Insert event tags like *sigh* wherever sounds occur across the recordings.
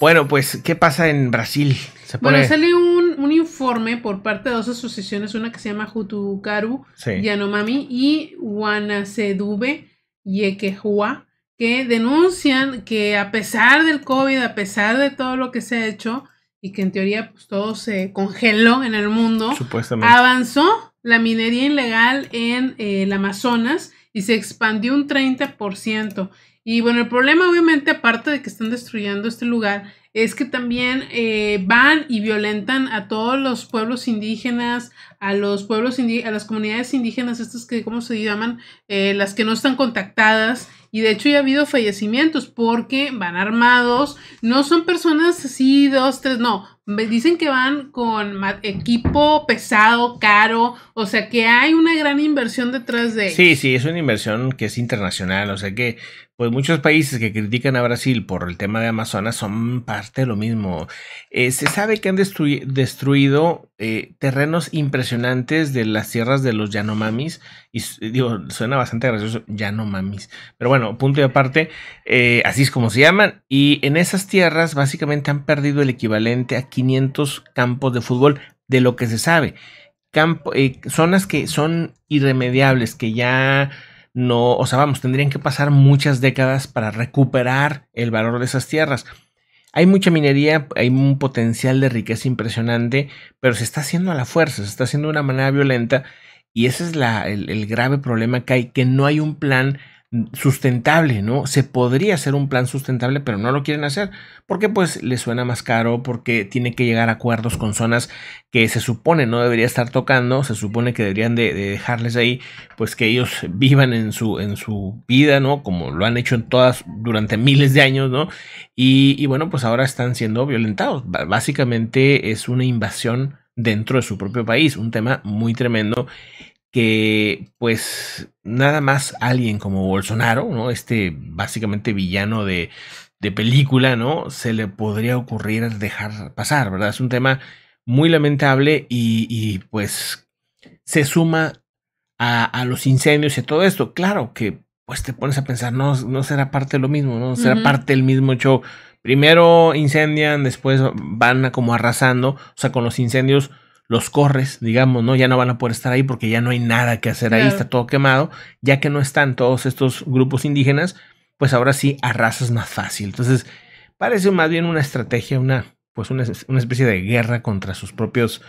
Bueno, pues, ¿qué pasa en Brasil? Se Bueno, sale un, informe por parte de dos asociaciones, una que se llama Jutucaru Yanomami y Wanasedube Yequehua, que denuncian que a pesar del COVID, a pesar de todo lo que se ha hecho y que en teoría pues, todo se congeló en el mundo, avanzó la minería ilegal en eh, el Amazonas y se expandió un 30%. Y bueno, el problema obviamente, aparte de que están destruyendo este lugar, es que también eh, van y violentan a todos los pueblos indígenas, a los pueblos, a las comunidades indígenas, estas que, ¿cómo se llaman? Eh, las que no están contactadas. Y de hecho ya ha habido fallecimientos porque van armados, no son personas así, dos, tres, no, dicen que van con equipo pesado, caro, o sea que hay una gran inversión detrás de... Sí, sí, es una inversión que es internacional, o sea que pues muchos países que critican a Brasil por el tema de Amazonas son parte de lo mismo. Eh, se sabe que han destruido eh, terrenos impresionantes de las tierras de los Yanomamis, y digo, suena bastante gracioso, Yanomamis, pero bueno, punto y aparte, eh, así es como se llaman, y en esas tierras básicamente han perdido el equivalente a 500 campos de fútbol, de lo que se sabe. Eh, zonas que son irremediables, que ya no, o sea, vamos, tendrían que pasar muchas décadas para recuperar el valor de esas tierras. Hay mucha minería, hay un potencial de riqueza impresionante, pero se está haciendo a la fuerza, se está haciendo de una manera violenta y ese es el, el grave problema que hay, que no hay un plan sustentable, ¿no? Se podría hacer un plan sustentable, pero no lo quieren hacer porque pues les suena más caro, porque tiene que llegar a acuerdos con zonas que se supone no debería estar tocando, se supone que deberían de, dejarles ahí, pues que ellos *laughs* vivan en su, en su vida, ¿no? Como lo han hecho en todas durante miles de años, ¿no? y bueno, pues ahora están siendo violentados. Básicamente es una invasión dentro de su propio país, un tema muy tremendo que pues nada más alguien como Bolsonaro, ¿no? Este básicamente villano de, película, ¿no? Se le podría ocurrir dejar pasar, ¿verdad? Es un tema muy lamentable y, pues se suma a, los incendios y a todo esto. Claro que pues te pones a pensar, no, no será parte de lo mismo, no será parte del mismo show. Primero incendian, después van como arrasando, o sea, con los incendios los corres, digamos, ¿no? Ya no van a poder estar ahí porque ya no hay nada que hacer ahí, está todo quemado, ya que no están todos estos grupos indígenas, pues ahora sí arrasas más fácil. Entonces, parece más bien una estrategia, una pues una, especie de guerra contra sus propios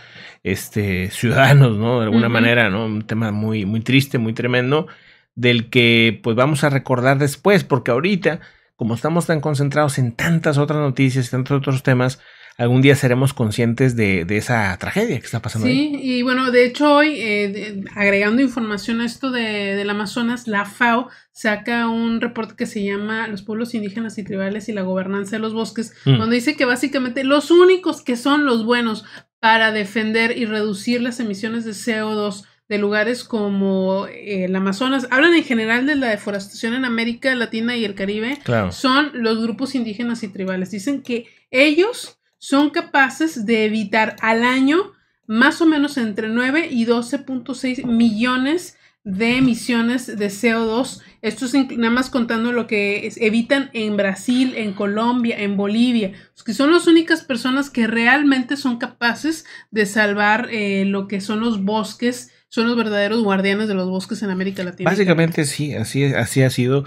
este, ciudadanos, ¿no? De alguna manera, ¿no? Un tema muy, muy triste, muy tremendo, del que pues vamos a recordar después, porque ahorita, como estamos tan concentrados en tantas otras noticias y tantos otros temas, algún día seremos conscientes de, esa tragedia que está pasando. Sí, y bueno, de hecho hoy, eh, agregando información a esto de, del Amazonas, la FAO saca un reporte que se llama Los pueblos indígenas y tribales y la gobernanza de los bosques, mm. donde dice que básicamente los únicos que son los buenos para defender y reducir las emisiones de CO2 de lugares como eh, el Amazonas, hablan en general de la deforestación en América Latina y el Caribe, son los grupos indígenas y tribales. Dicen que ellos son capaces de evitar al año más o menos entre 9 y 12.6 millones de emisiones de CO2. Esto es nada más contando lo que evitan en Brasil, en Colombia, en Bolivia, que son las únicas personas que realmente son capaces de salvar eh, lo que son los bosques, son los verdaderos guardianes de los bosques en América Latina. Básicamente sí, así, así ha sido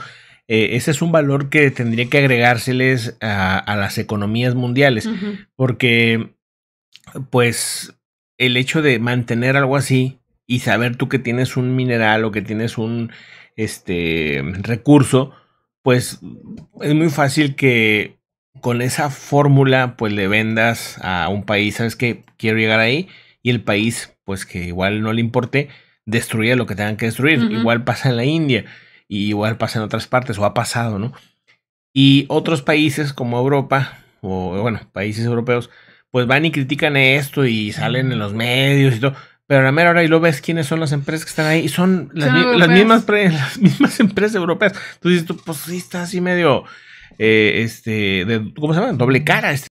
eh, ese es un valor que tendría que agregárseles a, las economías mundiales, porque pues el hecho de mantener algo así y saber tú que tienes un mineral o que tienes un este recurso, pues es muy fácil que con esa fórmula pues le vendas a un país, sabes que quiero llegar ahí y el país pues que igual no le importe destruya lo que tengan que destruir. Igual pasa en la India y igual pasa en otras partes o ha pasado, ¿no? Y otros países como Europa, o bueno, países europeos, pues van y critican esto y salen en los medios y todo. Pero a la mera hora y lo ves quiénes son las empresas que están ahí. son las, mismas, *laughs* las mismas empresas europeas. Tú dices, tú, pues sí, está así medio, eh, este, ¿cómo se llama? Doble cara. Este